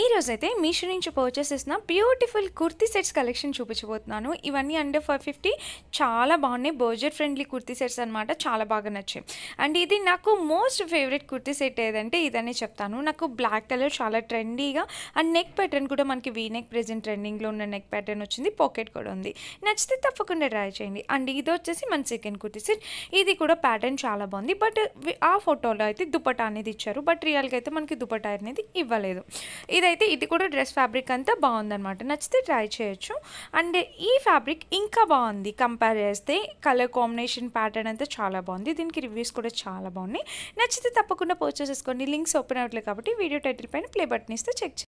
ఈ రోజైతే మీషో నుంచి పర్చేస్ చేసిన బ్యూటిఫుల్ కుర్తీ సెట్స్ కలెక్షన్ చూపించబోతున్నాను ఇవన్నీ అండర్ ఫైవ్ ఫిఫ్టీ చాలా బాగున్నాయి బర్జెట్ ఫ్రెండ్లీ కుర్తీ సెట్స్ అనమాట చాలా బాగా నచ్చాయి అండ్ ఇది నాకు మోస్ట్ ఫేవరెట్ కుర్తీ సెట్ ఏదంటే ఇదనే చెప్తాను నాకు బ్లాక్ కలర్ చాలా ట్రెండీగా అండ్ నెక్ ప్యాటర్న్ కూడా మనకి వీ నెక్ ప్రెజెంట్ ట్రెండింగ్లో ఉన్న నెక్ ప్యాటర్న్ వచ్చింది పాకెట్ కూడా ఉంది నచ్చితే తప్పకుండా ట్రై చేయండి అండ్ ఇది వచ్చేసి మన సెకండ్ కుర్తీ సెట్ ఇది కూడా ప్యాటర్న్ చాలా బాగుంది బట్ ఆ ఫోటోలో అయితే దుపటా అనేది ఇచ్చారు బట్ రియల్గా అయితే మనకి దుపటా అనేది ఇవ్వలేదు ఇదైతే ఇది కూడా డ్రెస్ ఫ్యాబ్రిక్ అంతా బాగుందనమాట నచ్చితే ట్రై చేయొచ్చు అండ్ ఈ ఫ్యాబ్రిక్ ఇంకా బాగుంది కంపేర్ చేస్తే కలర్ కాంబినేషన్ ప్యాటర్న్ అంతా చాలా బాగుంది దీనికి రివ్యూస్ కూడా చాలా బాగున్నాయి నచ్చితే తప్పకుండా పర్చేస్ చేసుకోండి లింక్స్ ఓపెన్ అవ్వట్లేదు కాబట్టి వీడియో టైటిల్ పైన ప్లే బటన్ ఇస్తే చెక్